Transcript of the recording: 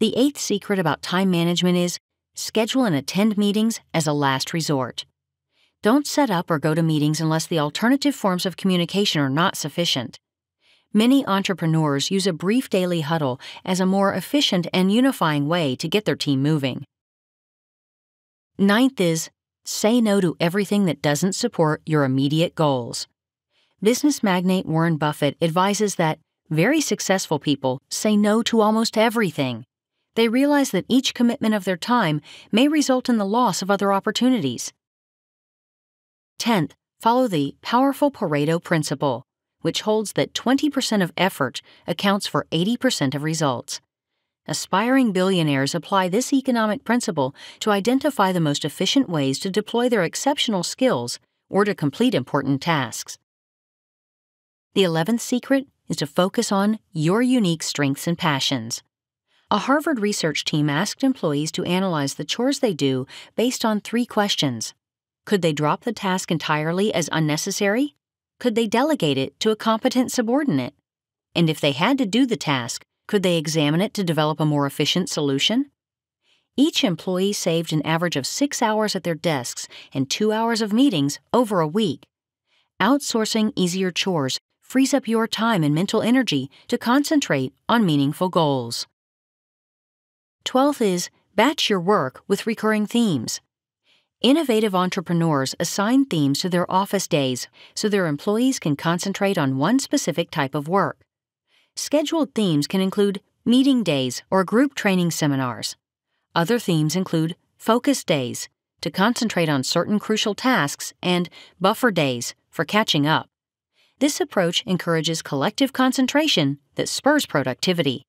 The eighth secret about time management is schedule and attend meetings as a last resort. Don't set up or go to meetings unless the alternative forms of communication are not sufficient. Many entrepreneurs use a brief daily huddle as a more efficient and unifying way to get their team moving. Ninth is say no to everything that doesn't support your immediate goals. Business magnate Warren Buffett advises that very successful people say no to almost everything they realize that each commitment of their time may result in the loss of other opportunities. 10th, follow the powerful Pareto principle, which holds that 20% of effort accounts for 80% of results. Aspiring billionaires apply this economic principle to identify the most efficient ways to deploy their exceptional skills or to complete important tasks. The 11th secret is to focus on your unique strengths and passions. A Harvard research team asked employees to analyze the chores they do based on three questions Could they drop the task entirely as unnecessary? Could they delegate it to a competent subordinate? And if they had to do the task, could they examine it to develop a more efficient solution? Each employee saved an average of six hours at their desks and two hours of meetings over a week. Outsourcing easier chores frees up your time and mental energy to concentrate on meaningful goals. 12th is batch your work with recurring themes. Innovative entrepreneurs assign themes to their office days so their employees can concentrate on one specific type of work. Scheduled themes can include meeting days or group training seminars. Other themes include focus days to concentrate on certain crucial tasks and buffer days for catching up. This approach encourages collective concentration that spurs productivity.